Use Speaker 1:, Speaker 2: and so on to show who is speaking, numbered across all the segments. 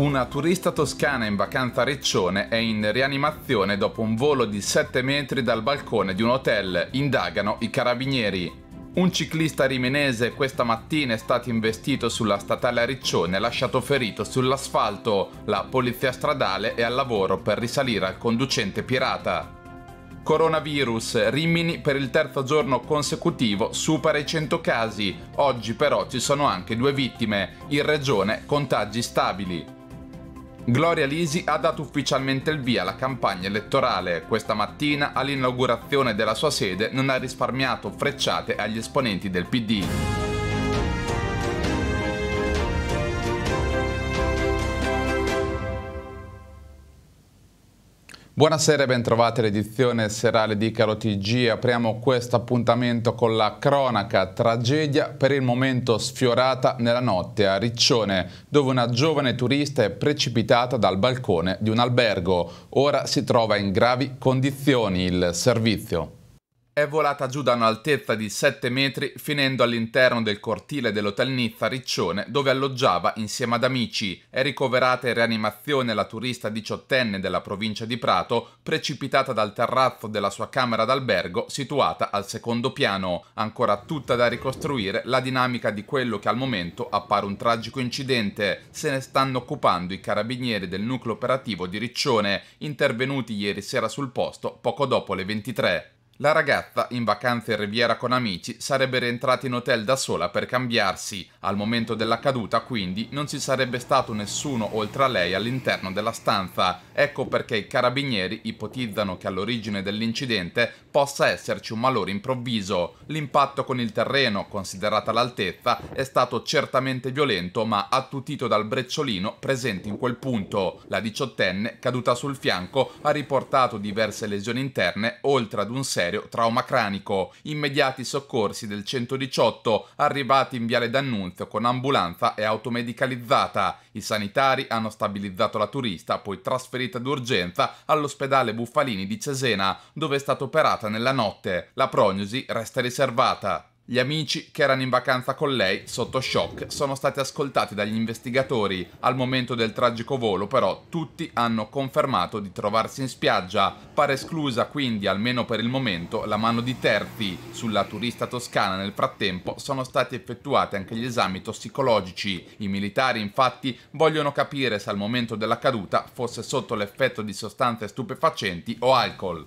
Speaker 1: Una turista toscana in vacanza a Riccione è in rianimazione dopo un volo di 7 metri dal balcone di un hotel, indagano i carabinieri. Un ciclista rimenese questa mattina è stato investito sulla statale Riccione e lasciato ferito sull'asfalto. La polizia stradale è al lavoro per risalire al conducente pirata. Coronavirus, Rimini per il terzo giorno consecutivo supera i 100 casi, oggi però ci sono anche due vittime, in regione contagi stabili. Gloria Lisi ha dato ufficialmente il via alla campagna elettorale. Questa mattina, all'inaugurazione della sua sede, non ha risparmiato frecciate agli esponenti del PD. Buonasera e bentrovati all'edizione serale di Caro TG. Apriamo questo appuntamento con la cronaca tragedia per il momento sfiorata nella notte a Riccione, dove una giovane turista è precipitata dal balcone di un albergo. Ora si trova in gravi condizioni il servizio è volata giù da un'altezza di 7 metri finendo all'interno del cortile dell'hotel Nizza Riccione dove alloggiava insieme ad amici. È ricoverata in rianimazione la turista diciottenne della provincia di Prato precipitata dal terrazzo della sua camera d'albergo situata al secondo piano. Ancora tutta da ricostruire la dinamica di quello che al momento appare un tragico incidente. Se ne stanno occupando i carabinieri del nucleo operativo di Riccione intervenuti ieri sera sul posto poco dopo le 23. La ragazza, in vacanza in riviera con amici, sarebbe rientrata in hotel da sola per cambiarsi. Al momento della caduta, quindi, non ci sarebbe stato nessuno oltre a lei all'interno della stanza. Ecco perché i carabinieri ipotizzano che all'origine dell'incidente possa esserci un malore improvviso. L'impatto con il terreno, considerata l'altezza, è stato certamente violento ma attutito dal brecciolino presente in quel punto. La diciottenne, caduta sul fianco, ha riportato diverse lesioni interne, oltre ad un serio aereo, trauma cranico, immediati soccorsi del 118 arrivati in Viale D'Annunzio con ambulanza e automedicalizzata. I sanitari hanno stabilizzato la turista, poi trasferita d'urgenza all'ospedale Buffalini di Cesena, dove è stata operata nella notte. La prognosi resta riservata. Gli amici che erano in vacanza con lei, sotto shock, sono stati ascoltati dagli investigatori. Al momento del tragico volo, però, tutti hanno confermato di trovarsi in spiaggia. Pare esclusa quindi, almeno per il momento, la mano di terzi. Sulla turista toscana nel frattempo sono stati effettuati anche gli esami tossicologici. I militari, infatti, vogliono capire se al momento della caduta fosse sotto l'effetto di sostanze stupefacenti o alcol.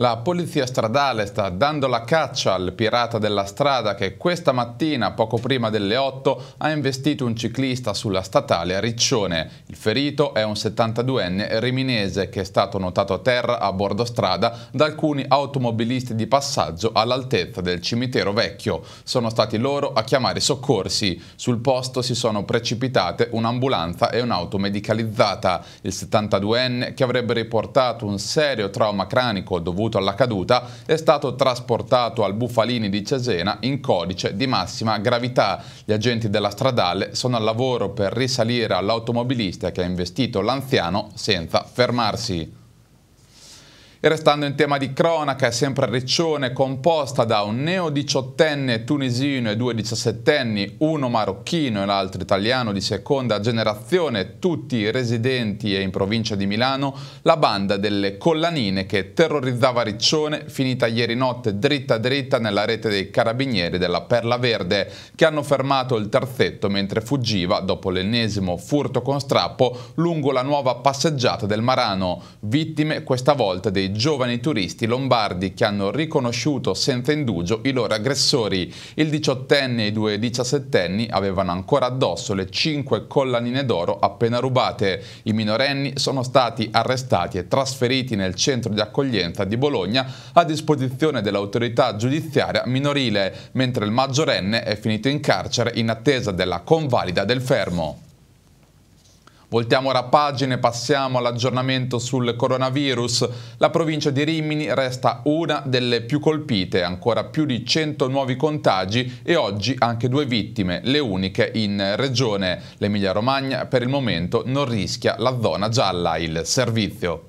Speaker 1: La polizia stradale sta dando la caccia al pirata della strada che questa mattina, poco prima delle 8, ha investito un ciclista sulla statale Riccione. Il ferito è un 72enne riminese che è stato notato a terra a bordo strada da alcuni automobilisti di passaggio all'altezza del cimitero vecchio. Sono stati loro a chiamare i soccorsi. Sul posto si sono precipitate un'ambulanza e un'auto medicalizzata. Il 72enne, che avrebbe riportato un serio trauma cranico dovuto dovuto alla caduta, è stato trasportato al Bufalini di Cesena in codice di massima gravità. Gli agenti della stradale sono al lavoro per risalire all'automobilista che ha investito l'anziano senza fermarsi. E restando in tema di cronaca, è sempre Riccione, composta da un neo-diciottenne tunisino e due diciassettenni, uno marocchino e l'altro italiano di seconda generazione, tutti residenti e in provincia di Milano, la banda delle collanine che terrorizzava Riccione, finita ieri notte dritta dritta nella rete dei carabinieri della Perla Verde, che hanno fermato il terzetto mentre fuggiva dopo l'ennesimo furto con strappo lungo la nuova passeggiata del Marano, vittime questa volta dei dei giovani turisti lombardi che hanno riconosciuto senza indugio i loro aggressori. Il 18enne e i due 17enni avevano ancora addosso le cinque collanine d'oro appena rubate. I minorenni sono stati arrestati e trasferiti nel centro di accoglienza di Bologna a disposizione dell'autorità giudiziaria minorile, mentre il maggiorenne è finito in carcere in attesa della convalida del fermo. Voltiamo ora pagina e passiamo all'aggiornamento sul coronavirus. La provincia di Rimini resta una delle più colpite, ancora più di 100 nuovi contagi e oggi anche due vittime, le uniche in regione. L'Emilia Romagna per il momento non rischia la zona gialla, il servizio.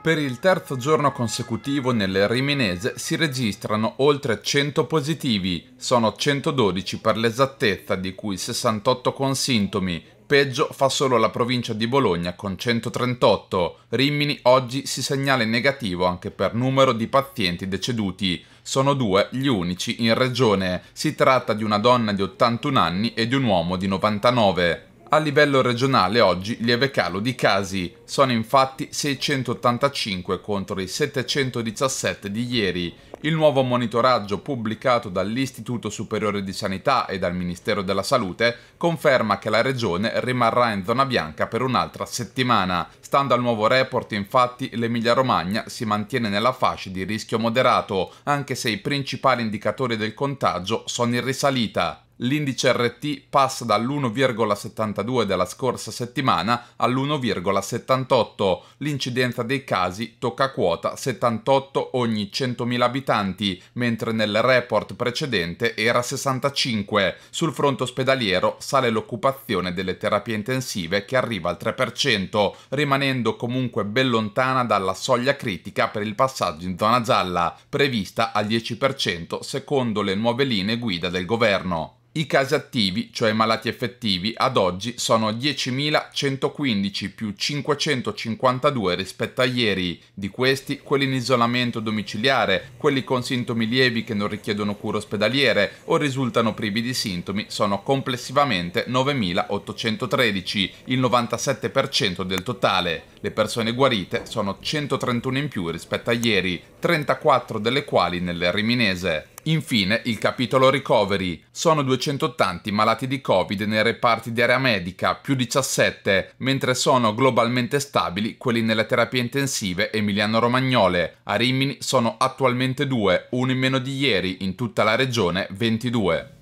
Speaker 1: Per il terzo giorno consecutivo nel Riminese si registrano oltre 100 positivi, sono 112 per l'esattezza di cui 68 con sintomi, peggio fa solo la provincia di Bologna con 138. Rimini oggi si segnala in negativo anche per numero di pazienti deceduti. Sono due gli unici in regione. Si tratta di una donna di 81 anni e di un uomo di 99. A livello regionale oggi lieve calo di casi, sono infatti 685 contro i 717 di ieri. Il nuovo monitoraggio pubblicato dall'Istituto Superiore di Sanità e dal Ministero della Salute conferma che la regione rimarrà in zona bianca per un'altra settimana. Stando al nuovo report infatti l'Emilia-Romagna si mantiene nella fascia di rischio moderato, anche se i principali indicatori del contagio sono in risalita l'indice RT passa dall'1,72 della scorsa settimana all'1,78. L'incidenza dei casi tocca quota 78 ogni 100.000 abitanti, mentre nel report precedente era 65. Sul fronte ospedaliero sale l'occupazione delle terapie intensive che arriva al 3%, rimanendo comunque ben lontana dalla soglia critica per il passaggio in zona gialla, prevista al 10% secondo le nuove linee guida del governo. I casi attivi, cioè malati effettivi, ad oggi sono 10.115 più 552 rispetto a ieri. Di questi, quelli in isolamento domiciliare, quelli con sintomi lievi che non richiedono cure ospedaliere o risultano privi di sintomi, sono complessivamente 9.813, il 97% del totale. Le persone guarite sono 131 in più rispetto a ieri, 34 delle quali Riminese. Infine il capitolo Recovery. Sono 280 i malati di Covid nei reparti di area medica, più 17, mentre sono globalmente stabili quelli nelle terapie intensive emiliano-romagnole. A Rimini sono attualmente due, uno in meno di ieri, in tutta la regione 22.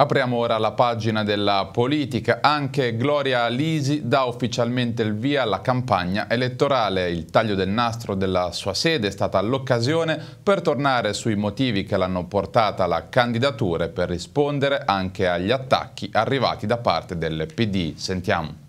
Speaker 1: Apriamo ora la pagina della politica. Anche Gloria Lisi dà ufficialmente il via alla campagna elettorale. Il taglio del nastro della sua sede è stata l'occasione per tornare sui motivi che l'hanno portata alla candidatura e per rispondere anche agli attacchi arrivati da parte del PD. Sentiamo.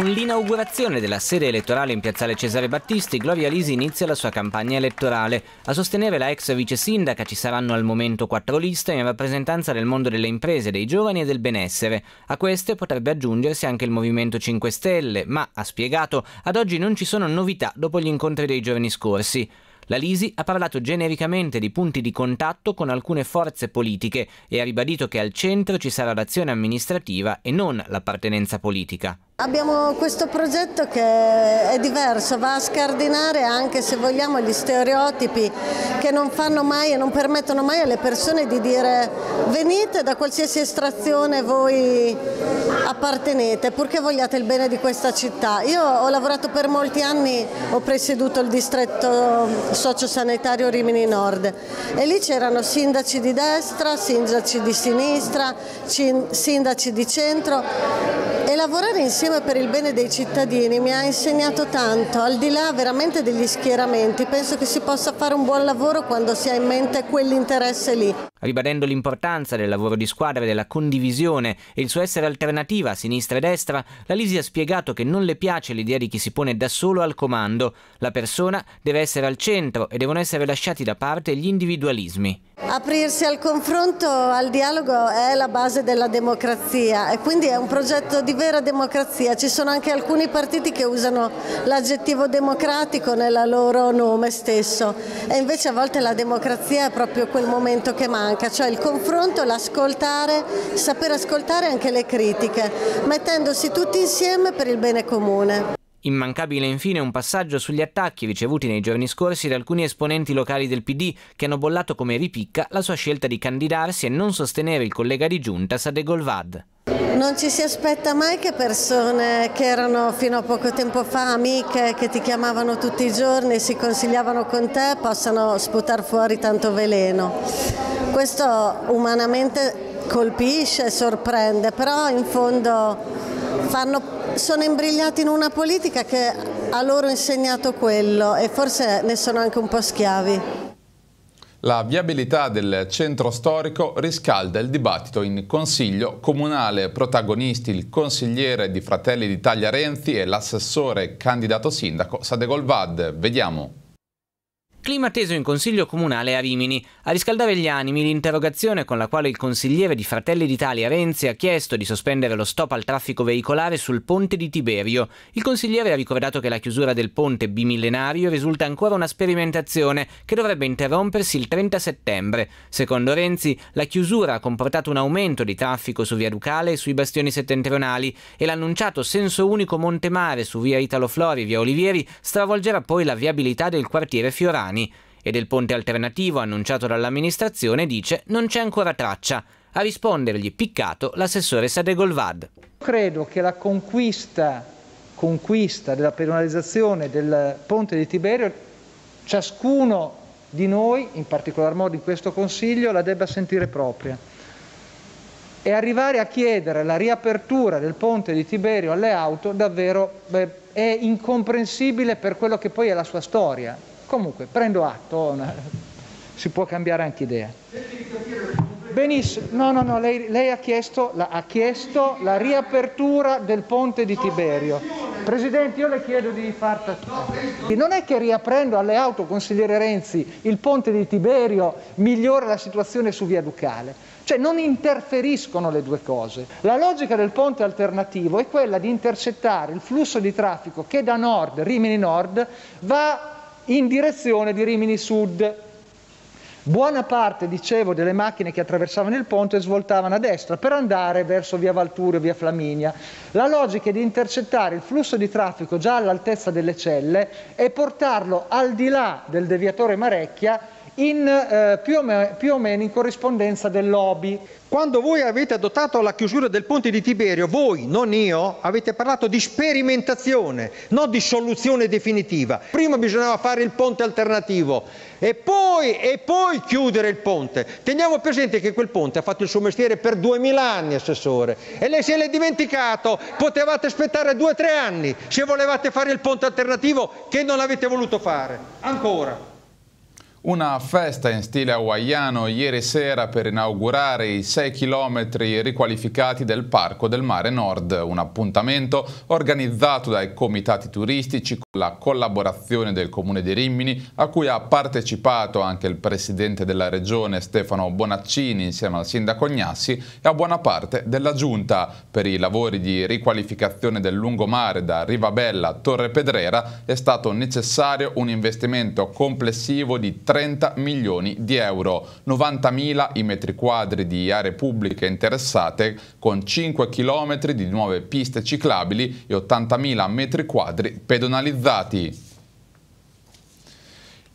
Speaker 2: Con l'inaugurazione della sede elettorale in piazzale Cesare Battisti, Gloria Lisi inizia la sua campagna elettorale. A sostenere la ex vice sindaca ci saranno al momento quattro liste in rappresentanza del mondo delle imprese, dei giovani e del benessere. A queste potrebbe aggiungersi anche il Movimento 5 Stelle, ma, ha spiegato, ad oggi non ci sono novità dopo gli incontri dei giorni scorsi. La Lisi ha parlato genericamente di punti di contatto con alcune forze politiche e ha ribadito che al centro ci sarà l'azione amministrativa e non l'appartenenza politica.
Speaker 3: Abbiamo questo progetto che è diverso, va a scardinare anche se vogliamo gli stereotipi che non fanno mai e non permettono mai alle persone di dire venite da qualsiasi estrazione voi appartenete, purché vogliate il bene di questa città. Io ho lavorato per molti anni, ho presieduto il distretto sociosanitario Rimini Nord e lì c'erano sindaci di destra, sindaci di sinistra, sindaci di centro e lavorare insieme per il bene dei cittadini mi ha insegnato tanto, al di là veramente degli schieramenti, penso che si possa fare un buon lavoro quando si ha in mente quell'interesse lì.
Speaker 2: Ribadendo l'importanza del lavoro di squadra e della condivisione e il suo essere alternativa a sinistra e destra, la Lisi ha spiegato che non le piace l'idea di chi si pone da solo al comando. La persona deve essere al centro e devono essere lasciati da parte gli individualismi.
Speaker 3: Aprirsi al confronto, al dialogo è la base della democrazia e quindi è un progetto di vera democrazia. Ci sono anche alcuni partiti che usano l'aggettivo democratico nel loro nome stesso e invece a volte la democrazia è proprio quel momento che manca, cioè il confronto, l'ascoltare, saper ascoltare anche le critiche, mettendosi tutti insieme per il bene comune.
Speaker 2: Immancabile infine un passaggio sugli attacchi ricevuti nei giorni scorsi da alcuni esponenti locali del PD che hanno bollato come ripicca la sua scelta di candidarsi e non sostenere il collega di giunta Sadegolvad.
Speaker 3: Non ci si aspetta mai che persone che erano fino a poco tempo fa amiche, che ti chiamavano tutti i giorni, e si consigliavano con te, possano sputare fuori tanto veleno. Questo umanamente colpisce, sorprende, però in fondo fanno parte sono imbrigliati in una politica che ha loro insegnato quello e forse ne sono anche un po' schiavi.
Speaker 1: La viabilità del centro storico riscalda il dibattito in Consiglio Comunale. Protagonisti il consigliere di Fratelli d'Italia Renzi e l'assessore candidato sindaco Sadegol Vad. Vediamo
Speaker 2: clima teso in consiglio comunale a Rimini. A riscaldare gli animi l'interrogazione con la quale il consigliere di Fratelli d'Italia Renzi ha chiesto di sospendere lo stop al traffico veicolare sul ponte di Tiberio. Il consigliere ha ricordato che la chiusura del ponte bimillenario risulta ancora una sperimentazione che dovrebbe interrompersi il 30 settembre. Secondo Renzi, la chiusura ha comportato un aumento di traffico su via Ducale e sui bastioni settentrionali e l'annunciato senso unico Montemare su via Italo Flori e via Olivieri stravolgerà poi la viabilità del quartiere Fiorani. Trapani e del ponte alternativo annunciato dall'amministrazione dice non c'è ancora traccia. A rispondergli piccato l'assessore Sadegolvad.
Speaker 4: Credo che la conquista, conquista della pedonalizzazione del ponte di Tiberio ciascuno di noi, in particolar modo in questo Consiglio, la debba sentire propria. E arrivare a chiedere la riapertura del ponte di Tiberio alle auto davvero beh, è incomprensibile per quello che poi è la sua storia. Comunque, prendo atto, si può cambiare anche idea. Benissimo, no, no, no, lei, lei ha, chiesto, la, ha, chiesto, la, riapertura del ponte di Tiberio. Presidente, io le chiedo di farta... Non è che riaprendo alle auto, consigliere Renzi, il ponte di Tiberio migliora la situazione su Via Ducale. Cioè non interferiscono le due cose. La logica del ponte alternativo è quella di intercettare il flusso di traffico che da nord, Rimini Nord, va in direzione di Rimini Sud. Buona parte, dicevo, delle macchine che attraversavano il ponte svoltavano a destra per andare verso via Valturio, via Flaminia. La logica è di intercettare il flusso di traffico già all'altezza delle celle e portarlo al di là del deviatore Marecchia in, eh, più, o meno, più, o meno, in corrispondenza del lobby. Quando voi avete adottato la chiusura del ponte di Tiberio, voi, non io, avete parlato di sperimentazione, non di soluzione definitiva. Prima bisognava fare il ponte alternativo e poi, e poi chiudere il ponte. Teniamo presente che quel ponte ha fatto il suo mestiere per 2000 anni, Assessore, e lei se l'è dimenticato. Potevate aspettare 2-3 anni se volevate fare il ponte alternativo che non avete voluto fare. Ancora.
Speaker 1: Una festa in stile hawaiano ieri sera per inaugurare i 6 chilometri riqualificati del Parco del Mare Nord, un appuntamento organizzato dai comitati turistici con la collaborazione del Comune di Rimini, a cui ha partecipato anche il Presidente della Regione Stefano Bonaccini insieme al Sindaco Gnassi e a buona parte della Giunta per i lavori di riqualificazione del lungomare da Rivabella a Torre Pedrera è stato necessario un investimento complessivo di 30 milioni di euro, 90.000 i metri quadri di aree pubbliche interessate con 5 km di nuove piste ciclabili e 80.000 metri quadri pedonalizzati.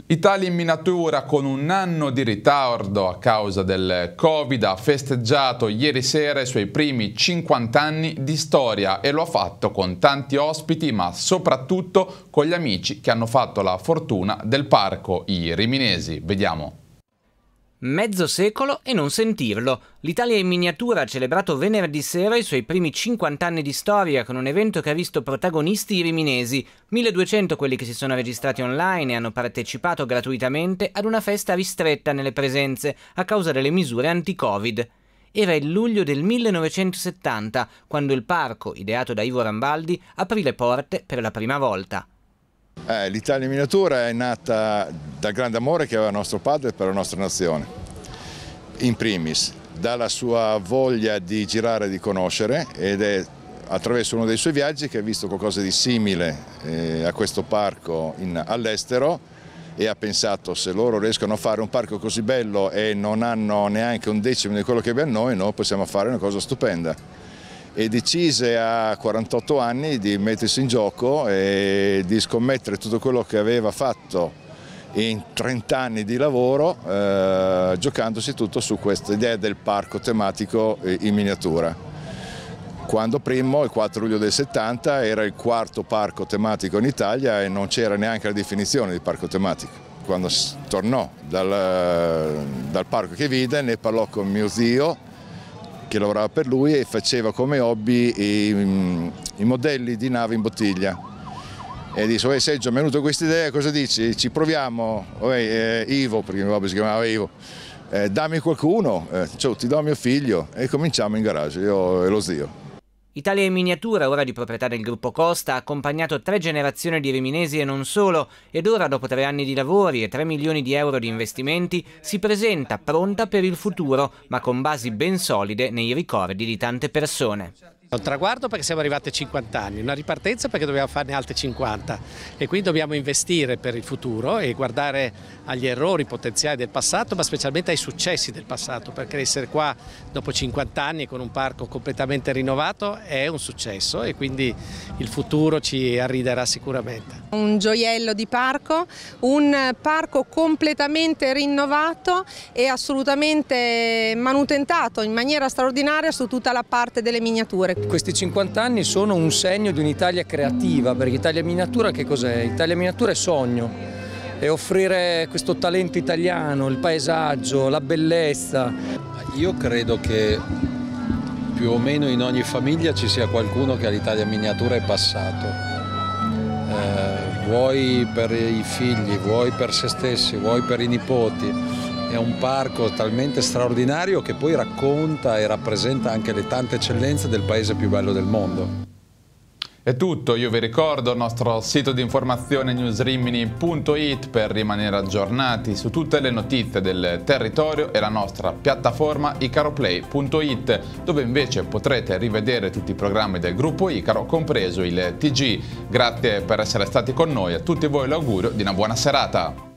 Speaker 1: Italia in miniatura con un anno di ritardo a causa del Covid ha festeggiato ieri sera i suoi primi 50 anni di storia e lo ha fatto con tanti ospiti ma soprattutto con gli amici che hanno fatto la fortuna del parco, i riminesi. Vediamo.
Speaker 2: Mezzo secolo e non sentirlo. L'Italia in miniatura ha celebrato venerdì sera i suoi primi 50 anni di storia con un evento che ha visto protagonisti i riminesi, 1200 quelli che si sono registrati online e hanno partecipato gratuitamente ad una festa ristretta nelle presenze a causa delle misure anti-Covid. Era il luglio del 1970 quando il parco, ideato da Ivo Rambaldi, aprì le porte per la prima volta.
Speaker 5: Eh, L'Italia miniatura è nata dal grande amore che aveva nostro padre per la nostra nazione, in primis, dalla sua voglia di girare e di conoscere ed è attraverso uno dei suoi viaggi che ha visto qualcosa di simile eh, a questo parco all'estero e ha pensato se loro riescono a fare un parco così bello e non hanno neanche un decimo di quello che abbiamo noi, noi possiamo fare una cosa stupenda e decise a 48 anni di mettersi in gioco e di scommettere tutto quello che aveva fatto in 30 anni di lavoro eh, giocandosi tutto su questa idea del parco tematico eh, in miniatura. Quando primo, il 4 luglio del 70, era il quarto parco tematico in Italia e non c'era neanche la definizione di parco tematico. Quando tornò dal, dal parco che vide ne parlò con mio zio che lavorava per lui e faceva come hobby i, mm, i modelli di navi in bottiglia. E dice, oh, Sergio, mi è venuta questa idea, cosa dici? Ci proviamo, oh, eh, Ivo, perché mio papà si chiamava Ivo, eh, dammi qualcuno, eh, cioè, ti do mio figlio e cominciamo in garage, io e lo zio.
Speaker 2: Italia in miniatura, ora di proprietà del gruppo Costa, ha accompagnato tre generazioni di riminesi e non solo, ed ora dopo tre anni di lavori e 3 milioni di euro di investimenti si presenta pronta per il futuro, ma con basi ben solide nei ricordi di tante persone. Un traguardo perché siamo arrivati a 50 anni, una ripartenza perché dobbiamo farne altre 50 e quindi dobbiamo investire per il futuro e guardare agli errori potenziali del passato ma specialmente ai successi del passato perché essere qua dopo 50 anni con un parco completamente rinnovato è un successo e quindi il futuro ci arriderà sicuramente.
Speaker 4: Un gioiello di parco, un parco completamente rinnovato e assolutamente manutentato in maniera straordinaria su tutta la parte delle miniature questi 50 anni sono un segno di un'Italia creativa, perché Italia Miniatura che cos'è? Italia Miniatura è sogno, è offrire questo talento italiano, il paesaggio, la bellezza. Io credo che più o meno in ogni famiglia ci sia qualcuno che all'Italia Miniatura è passato. Eh, vuoi per i figli, vuoi per se stessi, vuoi per i nipoti è un parco talmente straordinario che poi racconta e rappresenta anche le tante eccellenze del paese più bello del mondo.
Speaker 1: È tutto, io vi ricordo il nostro sito di informazione newsrimini.it per rimanere aggiornati su tutte le notizie del territorio e la nostra piattaforma icaroplay.it dove invece potrete rivedere tutti i programmi del gruppo Icaro, compreso il TG. Grazie per essere stati con noi, a tutti voi l'augurio di una buona serata.